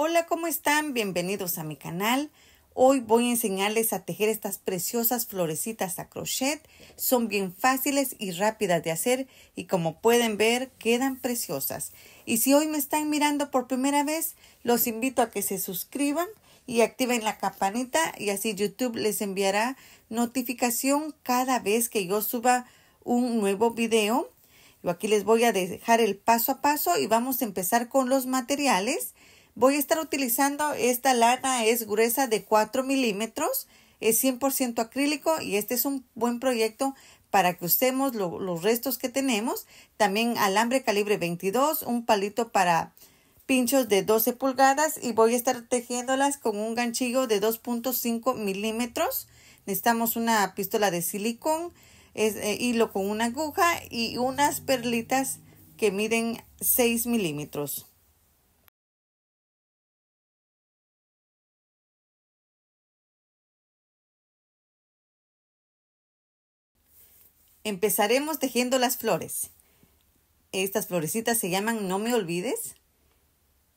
Hola, ¿cómo están? Bienvenidos a mi canal. Hoy voy a enseñarles a tejer estas preciosas florecitas a crochet. Son bien fáciles y rápidas de hacer y como pueden ver quedan preciosas. Y si hoy me están mirando por primera vez, los invito a que se suscriban y activen la campanita y así YouTube les enviará notificación cada vez que yo suba un nuevo video. Yo aquí les voy a dejar el paso a paso y vamos a empezar con los materiales. Voy a estar utilizando esta lana, es gruesa de 4 milímetros, es 100% acrílico y este es un buen proyecto para que usemos los restos que tenemos. También alambre calibre 22, un palito para pinchos de 12 pulgadas y voy a estar tejiéndolas con un ganchillo de 2.5 milímetros. Necesitamos una pistola de silicón, eh, hilo con una aguja y unas perlitas que miden 6 milímetros. Empezaremos tejiendo las flores. Estas florecitas se llaman No me olvides.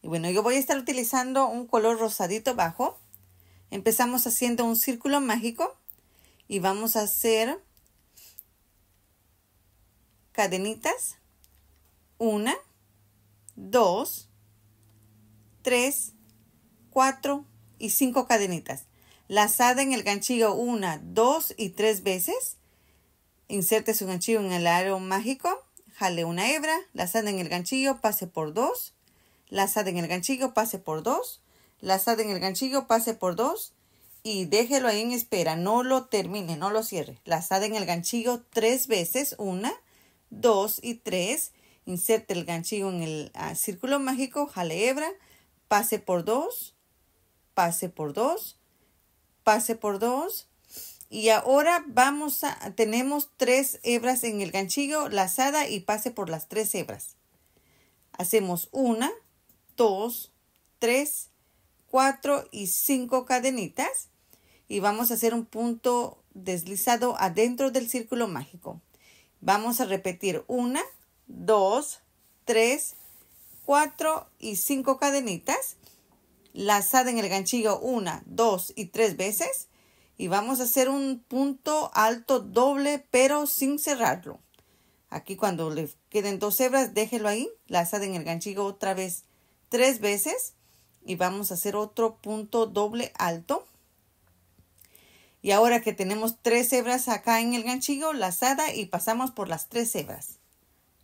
Y bueno, yo voy a estar utilizando un color rosadito bajo. Empezamos haciendo un círculo mágico y vamos a hacer cadenitas. Una, dos, tres, cuatro y cinco cadenitas. Lazada en el ganchillo una, dos y tres veces Inserte su ganchillo en el aro mágico, jale una hebra, lazada en el ganchillo, pase por dos, lazada en el ganchillo, pase por dos, lazada en el ganchillo, pase por dos y déjelo ahí en espera, no lo termine, no lo cierre. Lazada en el ganchillo tres veces, una, dos y tres. Inserte el ganchillo en el ah, círculo mágico, jale hebra, pase por dos, pase por dos, pase por dos, y ahora vamos a, tenemos tres hebras en el ganchillo, lazada y pase por las tres hebras. Hacemos una, dos, tres, cuatro y cinco cadenitas. Y vamos a hacer un punto deslizado adentro del círculo mágico. Vamos a repetir una, dos, tres, cuatro y cinco cadenitas. Lazada en el ganchillo una, dos y tres veces y vamos a hacer un punto alto doble pero sin cerrarlo. Aquí cuando le queden dos hebras déjelo ahí, lazada en el ganchillo otra vez tres veces y vamos a hacer otro punto doble alto. Y ahora que tenemos tres hebras acá en el ganchillo, lazada y pasamos por las tres hebras.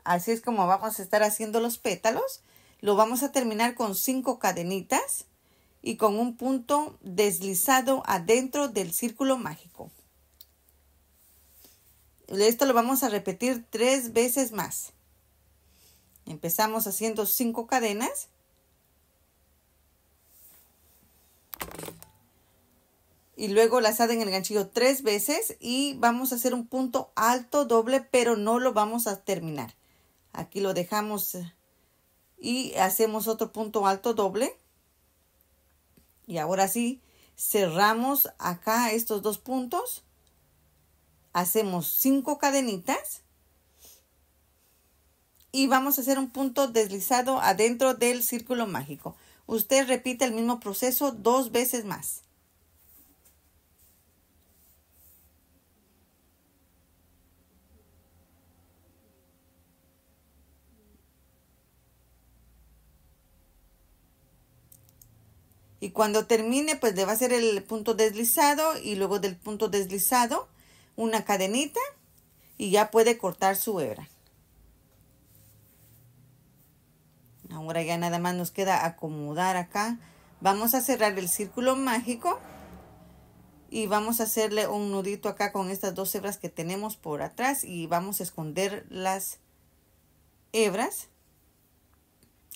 Así es como vamos a estar haciendo los pétalos. Lo vamos a terminar con cinco cadenitas y con un punto deslizado adentro del círculo mágico. Esto lo vamos a repetir tres veces más. Empezamos haciendo cinco cadenas. y luego lazada en el ganchillo tres veces y vamos a hacer un punto alto doble pero no lo vamos a terminar aquí lo dejamos y hacemos otro punto alto doble y ahora sí, cerramos acá estos dos puntos. Hacemos cinco cadenitas. Y vamos a hacer un punto deslizado adentro del círculo mágico. Usted repite el mismo proceso dos veces más. cuando termine, pues le va a hacer el punto deslizado y luego del punto deslizado una cadenita y ya puede cortar su hebra. Ahora ya nada más nos queda acomodar acá. Vamos a cerrar el círculo mágico y vamos a hacerle un nudito acá con estas dos hebras que tenemos por atrás y vamos a esconder las hebras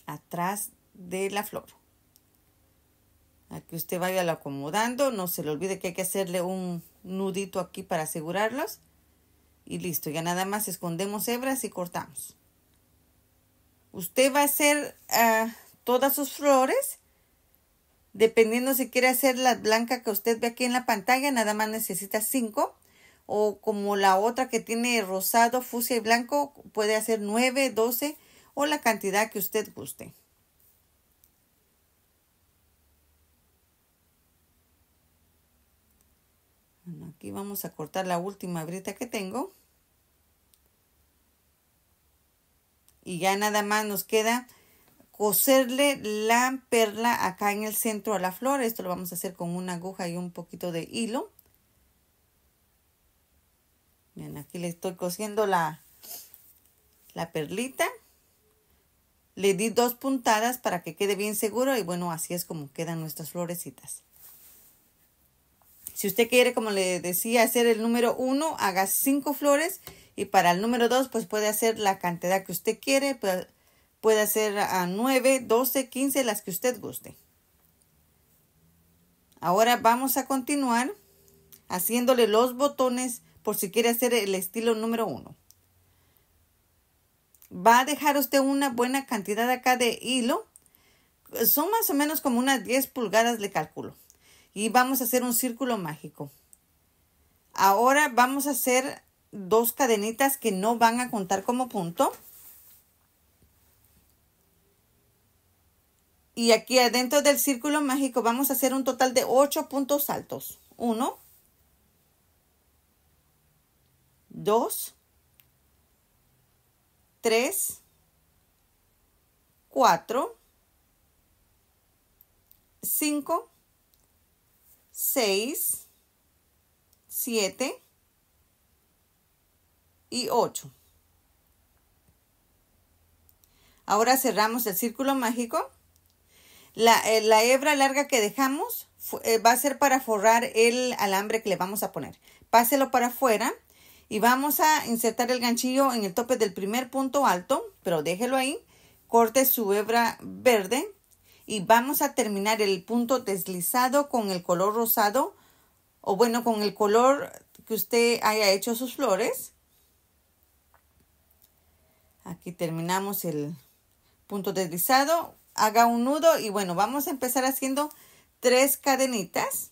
atrás de la flor que usted vaya lo acomodando. No se le olvide que hay que hacerle un nudito aquí para asegurarlos. Y listo, ya nada más escondemos hebras y cortamos. Usted va a hacer ah, todas sus flores. Dependiendo si quiere hacer la blanca que usted ve aquí en la pantalla, nada más necesita 5. O como la otra que tiene rosado, fucsia y blanco, puede hacer 9, doce o la cantidad que usted guste. Aquí vamos a cortar la última brita que tengo. Y ya nada más nos queda coserle la perla acá en el centro a la flor. Esto lo vamos a hacer con una aguja y un poquito de hilo. Bien, aquí le estoy cosiendo la, la perlita. Le di dos puntadas para que quede bien seguro y bueno, así es como quedan nuestras florecitas. Si usted quiere, como le decía, hacer el número 1, haga 5 flores y para el número 2, pues puede hacer la cantidad que usted quiere, puede hacer a 9, 12, 15, las que usted guste. Ahora vamos a continuar haciéndole los botones por si quiere hacer el estilo número 1. Va a dejar usted una buena cantidad acá de hilo. Son más o menos como unas 10 pulgadas, le calculo y vamos a hacer un círculo mágico. Ahora vamos a hacer dos cadenitas que no van a contar como punto. Y aquí adentro del círculo mágico vamos a hacer un total de ocho puntos altos. 1, 2, 3, 4, 5, 6, 7 y 8. Ahora cerramos el círculo mágico. La, eh, hebra larga que dejamos eh, va a ser para forrar el alambre que le vamos a poner. Páselo para afuera y vamos a insertar el ganchillo en el tope del primer punto alto, pero déjelo ahí. Corte su hebra verde y vamos a terminar el punto deslizado con el color rosado o bueno con el color que usted haya hecho sus flores. Aquí terminamos el punto deslizado. Haga un nudo y bueno, vamos a empezar haciendo tres cadenitas.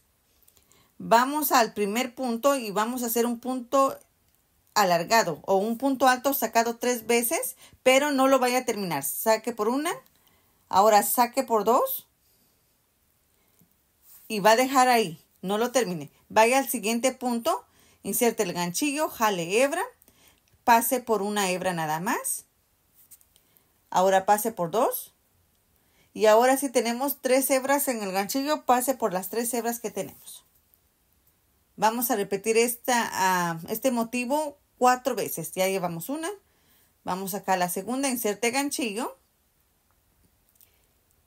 Vamos al primer punto y vamos a hacer un punto alargado o un punto alto sacado tres veces, pero no lo vaya a terminar. Saque por una, Ahora saque por dos y va a dejar ahí. No lo termine. Vaya al siguiente punto, inserte el ganchillo, jale hebra, pase por una hebra nada más. Ahora pase por dos. Y ahora si tenemos tres hebras en el ganchillo, pase por las tres hebras que tenemos. Vamos a repetir esta, este motivo cuatro veces. Ya llevamos una. Vamos acá a la segunda, inserte ganchillo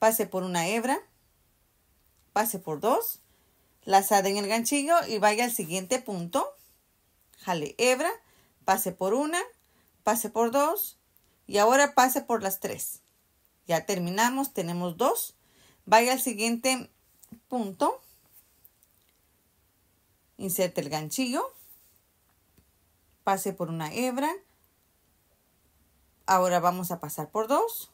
pase por una hebra, pase por dos, lazada en el ganchillo y vaya al siguiente punto, jale hebra, pase por una, pase por dos y ahora pase por las tres. Ya terminamos, tenemos dos, vaya al siguiente punto, inserte el ganchillo, pase por una hebra, ahora vamos a pasar por dos,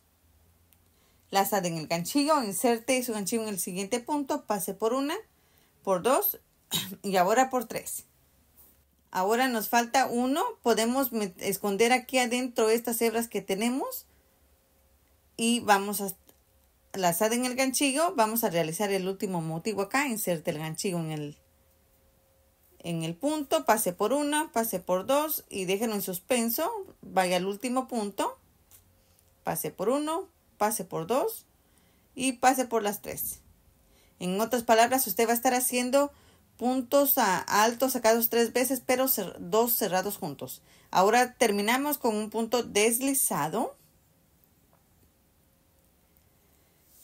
Lazada en el ganchillo, inserte su ganchillo en el siguiente punto, pase por una, por dos y ahora por tres. Ahora nos falta uno, podemos esconder aquí adentro estas hebras que tenemos y vamos a lazar en el ganchillo, vamos a realizar el último motivo acá, inserte el ganchillo en el, en el punto, pase por una, pase por dos y déjenlo en suspenso, vaya al último punto, pase por uno, pase por dos y pase por las tres En otras palabras, usted va a estar haciendo puntos a, altos sacados tres veces, pero dos cerrados juntos. Ahora terminamos con un punto deslizado.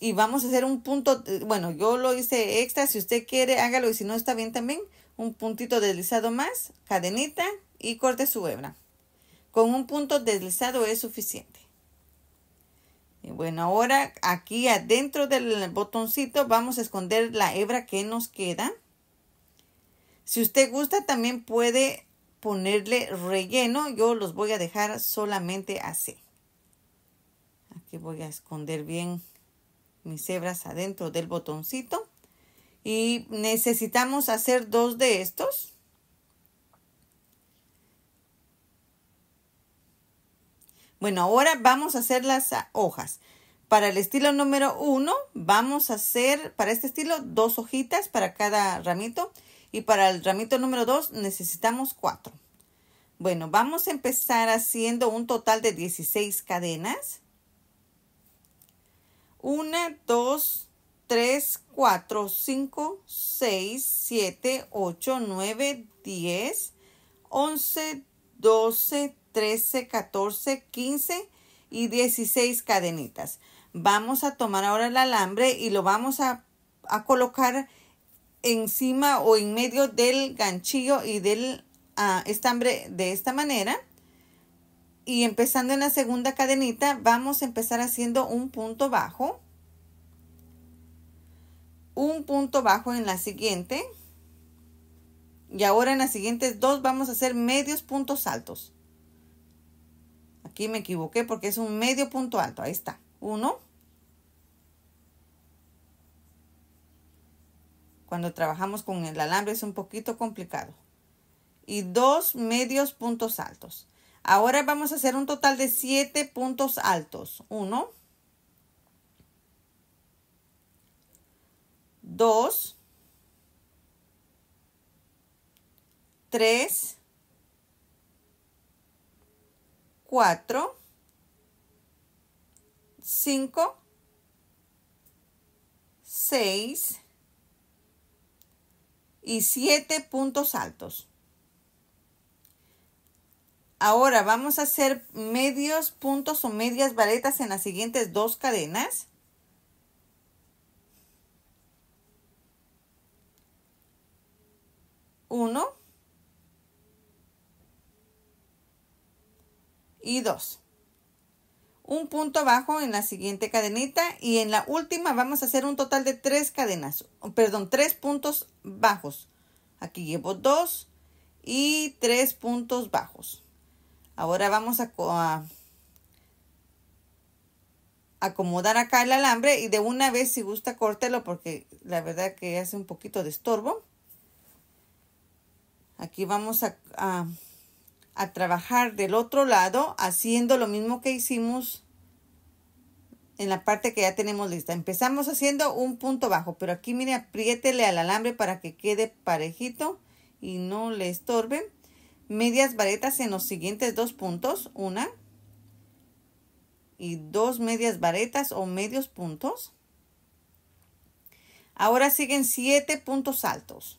Y vamos a hacer un punto, eh, bueno, yo lo hice extra, si usted quiere, hágalo y si no está bien también, un puntito deslizado más, cadenita y corte su hebra. Con un punto deslizado es suficiente. Eh, bueno, ahora aquí adentro del botoncito vamos a esconder la hebra que nos queda. Si usted gusta también puede ponerle relleno. Yo los voy a dejar solamente así. Aquí voy a esconder bien mis hebras adentro del botoncito. Y necesitamos hacer dos de estos. Bueno, ahora vamos a hacer las ah, hojas. Para el estilo número 1 vamos a hacer, para este estilo, dos hojitas para cada ramito. Y para el ramito número 2 necesitamos cuatro Bueno, vamos a empezar haciendo un total de 16 cadenas. 1, 2, 3, 4, 5, 6, 7, 8, 9, 10, 11, 12, 13 13, 14, 15 y 16 cadenitas. Vamos a tomar ahora el alambre y lo vamos a, colocar encima o en medio del ganchillo y del ah, estambre de esta manera. Y empezando en la segunda cadenita, vamos a empezar haciendo un punto bajo. Un punto bajo en la siguiente. Y ahora en las siguientes dos vamos a hacer medios puntos altos. Aquí me equivoqué porque es un medio punto alto. Ahí está. uno. Cuando trabajamos con el alambre es un poquito complicado. Y dos medios puntos altos. Ahora vamos a hacer un total de siete puntos altos. Uno, dos, tres. 4, 5, 6 y 7 puntos altos. Ahora vamos a hacer medios puntos o medias varetas en las siguientes dos cadenas. 1 y dos Un punto bajo en la siguiente cadenita y en la última vamos a hacer un total de tres cadenas, perdón, tres puntos bajos. Aquí llevo dos y tres puntos bajos. Ahora vamos a, acomodar acá el alambre y de una vez si gusta córtelo porque la verdad que hace un poquito de estorbo. Aquí vamos a a trabajar del otro lado haciendo lo mismo que hicimos en la parte que ya tenemos lista. Empezamos haciendo un punto bajo, pero aquí mire, apriétele al alambre para que quede parejito y no le estorbe. Medias varetas en los siguientes dos puntos, una y dos medias varetas o medios puntos. Ahora siguen siete puntos altos.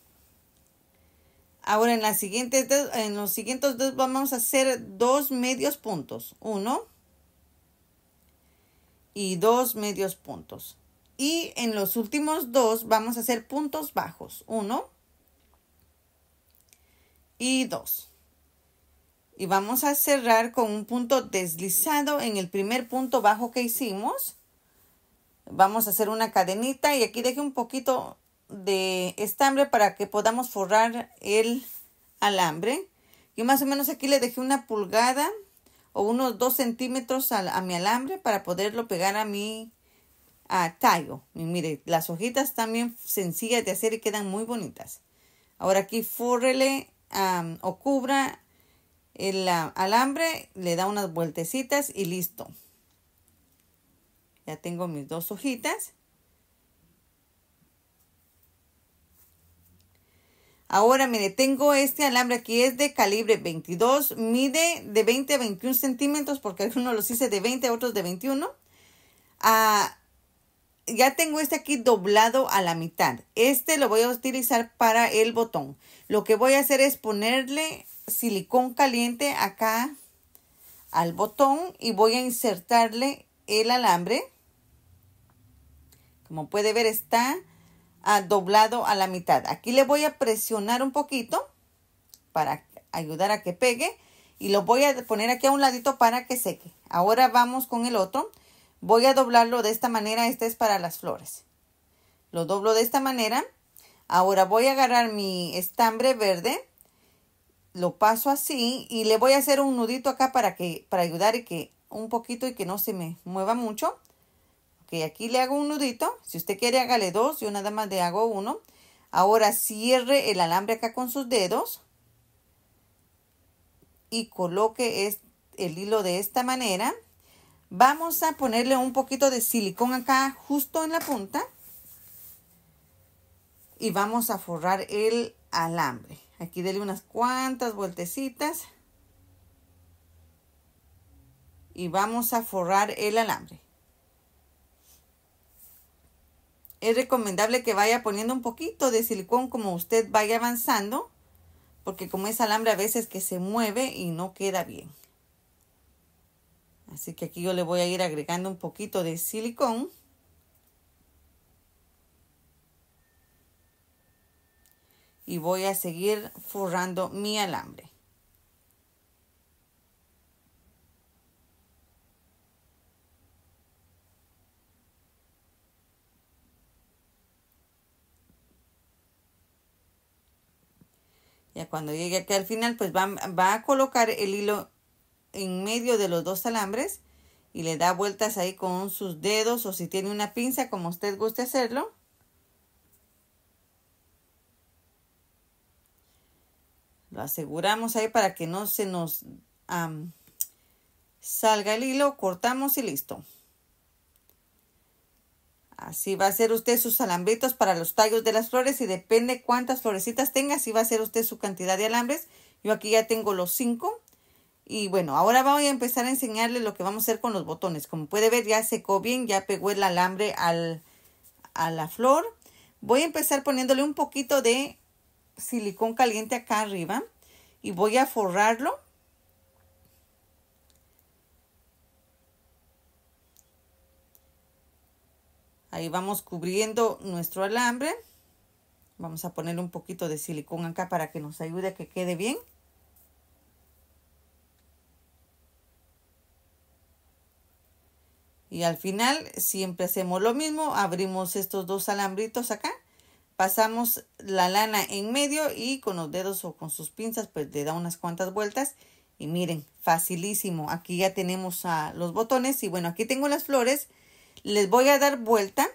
Ahora en, la siguiente, en los siguientes dos vamos a hacer dos medios puntos. Uno y dos medios puntos. Y en los últimos dos vamos a hacer puntos bajos. Uno y dos. Y vamos a cerrar con un punto deslizado en el primer punto bajo que hicimos. Vamos a hacer una cadenita y aquí deje un poquito de estambre para que podamos forrar el alambre. Yo más o menos aquí le dejé una pulgada o unos 2 centímetros a, mi alambre para poderlo pegar a mi a tallo. mire, las hojitas también sencillas de hacer y quedan muy bonitas. Ahora aquí fórrele o cubra el alambre, le da unas vueltecitas y listo. Ya tengo mis dos hojitas. Ahora, mire, tengo este alambre aquí, es de calibre 22, mide de 20 a 21 centímetros, porque algunos los hice de 20, otros de 21. Ah, ya tengo este aquí doblado a la mitad. Este lo voy a utilizar para el botón. Lo que voy a hacer es ponerle silicón caliente acá al botón y voy a insertarle el alambre. Como puede ver, está Ah, doblado a la mitad. Aquí le voy a presionar un poquito para ayudar a que pegue y lo voy a poner aquí a un ladito para que seque. Ahora vamos con el otro. Voy a doblarlo de esta manera. Este es para las flores. Lo doblo de esta manera. Ahora voy a agarrar mi estambre verde. Lo paso así y le voy a hacer un nudito acá para, que, para ayudar y que un poquito y que no se me mueva mucho que aquí le hago un nudito. Si usted quiere, hágale dos. Yo nada más le hago uno. Ahora cierre el alambre acá con sus dedos. Y coloque el hilo de esta manera. Vamos a ponerle un poquito de silicón acá justo en la punta. Y vamos a forrar el alambre. Aquí dele unas cuantas vueltecitas. Y vamos a forrar el alambre. es recomendable que vaya poniendo un poquito de silicón como usted vaya avanzando, porque como es alambre a veces que se mueve y no queda bien. Así que aquí yo le voy a ir agregando un poquito de silicón. Y voy a seguir forrando mi alambre. cuando llegue aquí al final, pues va, a colocar el hilo en medio de los dos alambres y le da vueltas ahí con sus dedos o si tiene una pinza como usted guste hacerlo. Lo aseguramos ahí para que no se nos salga el hilo, cortamos y listo. Así va a hacer usted sus alambritos para los tallos de las flores y depende cuántas florecitas tenga, así va a hacer usted su cantidad de alambres. Yo aquí ya tengo los cinco. Y bueno, ahora voy a empezar a enseñarle lo que vamos a hacer con los botones. Como puede ver, ya secó bien, ya pegó el alambre a la flor. Voy a empezar poniéndole un poquito de silicón caliente acá arriba y voy a forrarlo Ahí vamos cubriendo nuestro alambre. Vamos a poner un poquito de silicón acá para que nos ayude a que quede bien. Y al final siempre hacemos lo mismo, abrimos estos dos alambritos acá, pasamos la lana en medio y con los dedos o con sus pinzas pues le da unas cuantas vueltas y miren, facilísimo. Aquí ya tenemos a los botones y bueno, aquí tengo las flores les voy a dar vuelta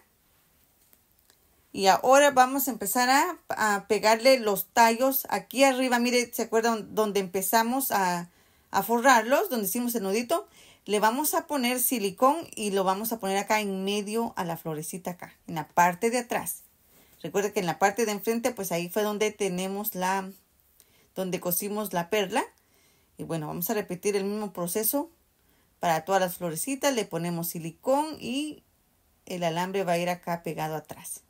y ahora vamos a empezar a, pegarle los tallos aquí arriba. Mire, ¿se acuerdan donde empezamos a, a forrarlos? Donde hicimos el nudito. Le vamos a poner silicón y lo vamos a poner acá en medio a la florecita acá, en la parte de atrás. Recuerda que en la parte de enfrente, pues ahí fue donde tenemos la, donde cosimos la perla. Y bueno, vamos a repetir el mismo proceso para todas las florecitas le ponemos silicón y el alambre va a ir acá pegado atrás.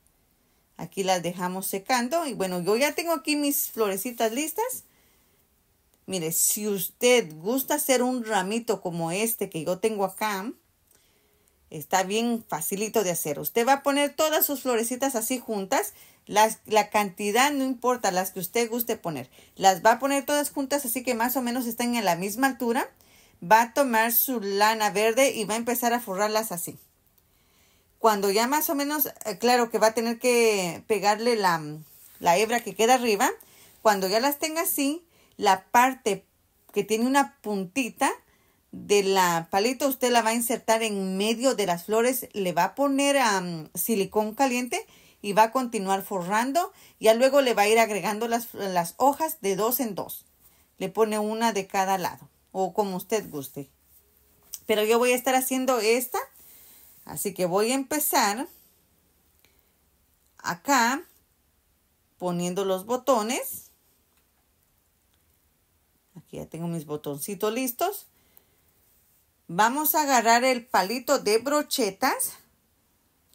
Aquí las dejamos secando y bueno, yo ya tengo aquí mis florecitas listas. Mire, si usted gusta hacer un ramito como este que yo tengo acá, está bien facilito de hacer. Usted va a poner todas sus florecitas así juntas. Las, la cantidad no importa, las que usted guste poner. Las va a poner todas juntas, así que más o menos están en la misma altura va a tomar su lana verde y va a empezar a forrarlas así. Cuando ya más o menos, eh, claro que va a tener que pegarle la, hebra que queda arriba. Cuando ya las tenga así, la parte que tiene una puntita de la palita, usted la va a insertar en medio de las flores, le va a poner a silicón caliente y va a continuar forrando. Ya luego le va a ir agregando las hojas de dos en dos. Le pone una de cada lado o como usted guste. Pero yo voy a estar haciendo esta. Así que voy a empezar acá poniendo los botones. Aquí ya tengo mis botoncitos listos. Vamos a agarrar el palito de brochetas.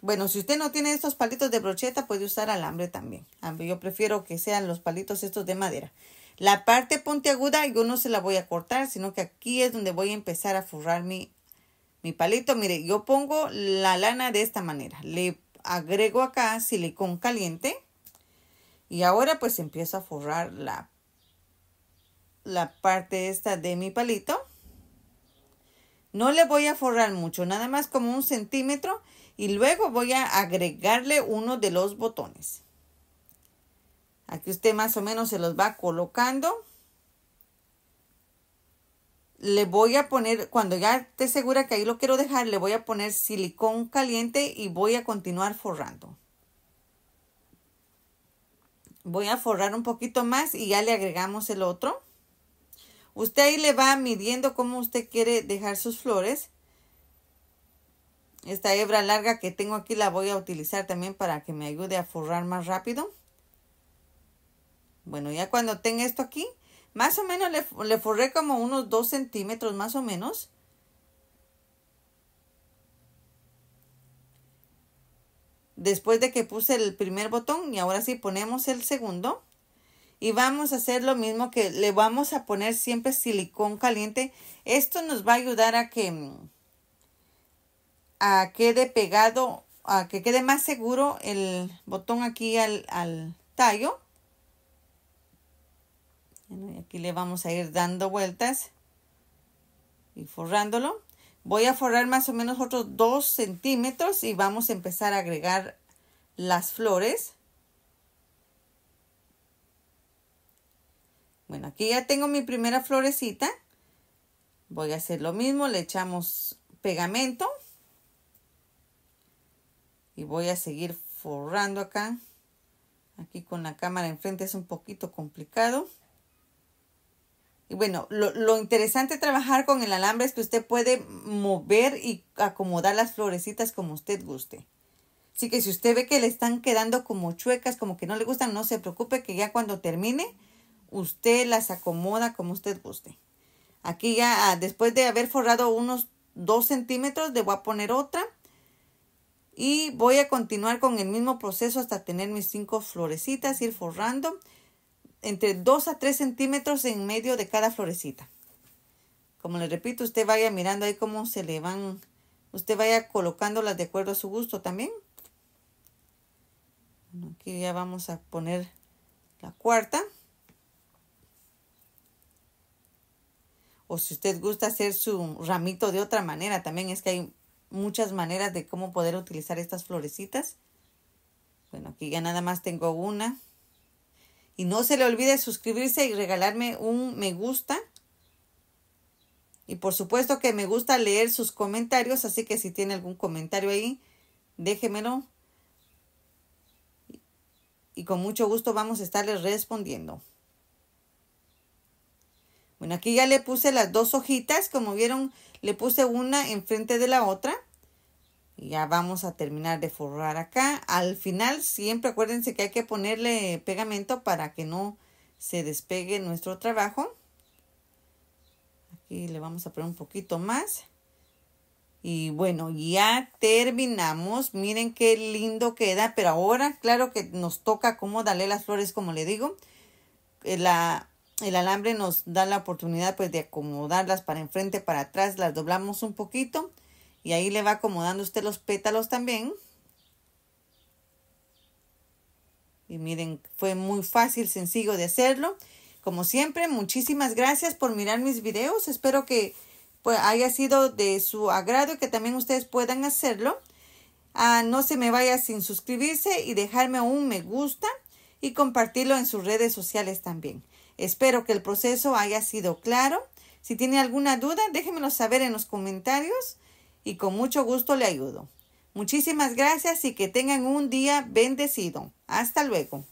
Bueno, si usted no tiene estos palitos de brocheta, puede usar alambre también. Ah, yo prefiero que sean los palitos estos de madera. La parte puntiaguda yo no se la voy a cortar, sino que aquí es donde voy a empezar a forrar mi, palito. Mire, yo pongo la lana de esta manera. Le agrego acá silicón caliente. Y ahora pues empiezo a forrar la, la parte esta de mi palito. No le voy a forrar mucho, nada más como un centímetro. Y luego voy a agregarle uno de los botones. Aquí usted más o menos se los va colocando. Le voy a poner, cuando ya esté segura que ahí lo quiero dejar, le voy a poner silicón caliente y voy a continuar forrando. Voy a forrar un poquito más y ya le agregamos el otro. Usted ahí le va midiendo cómo usted quiere dejar sus flores. Esta hebra larga que tengo aquí la voy a utilizar también para que me ayude a forrar más rápido. Bueno, ya cuando tenga esto aquí, más o menos le, forré como unos 2 centímetros más o menos. Después de que puse el primer botón y ahora sí ponemos el segundo. Y vamos a hacer lo mismo que le vamos a poner siempre silicón caliente. Esto nos va a ayudar a que a quede pegado, a que quede más seguro el botón aquí al, al tallo. Este, y aquí le vamos a ir dando vueltas y forrándolo. Voy a forrar más o menos otros dos centímetros y vamos a empezar a agregar las flores. Bueno, aquí ya tengo mi primera florecita. Voy a hacer lo mismo, le echamos pegamento. Y voy a seguir forrando acá. Aquí con la cámara enfrente es un poquito complicado. Y bueno, lo, interesante de trabajar con el alambre es que usted puede mover y acomodar las florecitas como usted guste. Así que si usted ve que le están quedando como chuecas, como que no le gustan, no se preocupe que ya cuando termine, usted las acomoda como usted guste. Aquí ya ah, después de haber forrado unos 2 centímetros, le voy a poner otra. Y voy a continuar con el mismo proceso hasta tener mis cinco florecitas, ir forrando entre 2 a 3 centímetros en medio de cada florecita. Como les repito, usted vaya mirando ahí cómo se le van, usted vaya colocándolas de acuerdo a su gusto también. Aquí ya vamos a poner la cuarta. O si usted gusta hacer su ramito de otra manera, también es que hay muchas maneras de cómo poder utilizar estas florecitas. Bueno, aquí ya nada más tengo una. Y no se le olvide suscribirse y regalarme un me gusta. Y por supuesto que me gusta leer sus comentarios, así que si tiene algún comentario ahí, déjemelo. Y con mucho gusto vamos a estarles respondiendo. Bueno, aquí ya le puse las dos hojitas, como vieron, le puse una enfrente de la otra ya vamos a terminar de forrar acá. Al final siempre acuérdense que hay que ponerle pegamento para que no se despegue nuestro trabajo. Aquí le vamos a poner un poquito más. Y bueno, ya terminamos. Miren qué lindo queda. Pero ahora, claro que nos toca acomodarle las flores, como le digo. Eh, el alambre nos da la oportunidad pues de acomodarlas para enfrente, para atrás. Las doblamos un poquito y ahí le va acomodando usted los pétalos también. Y miren, fue muy fácil, sencillo de hacerlo. Como siempre, muchísimas gracias por mirar mis videos. Espero que pues, haya sido de su agrado y que también ustedes puedan hacerlo. Ah, no se me vaya sin suscribirse y dejarme un me gusta y compartirlo en sus redes sociales también. Espero que el proceso haya sido claro. Si tiene alguna duda, déjenmelo saber en los comentarios y con mucho gusto le ayudo. Muchísimas gracias y que tengan un día bendecido. Hasta luego.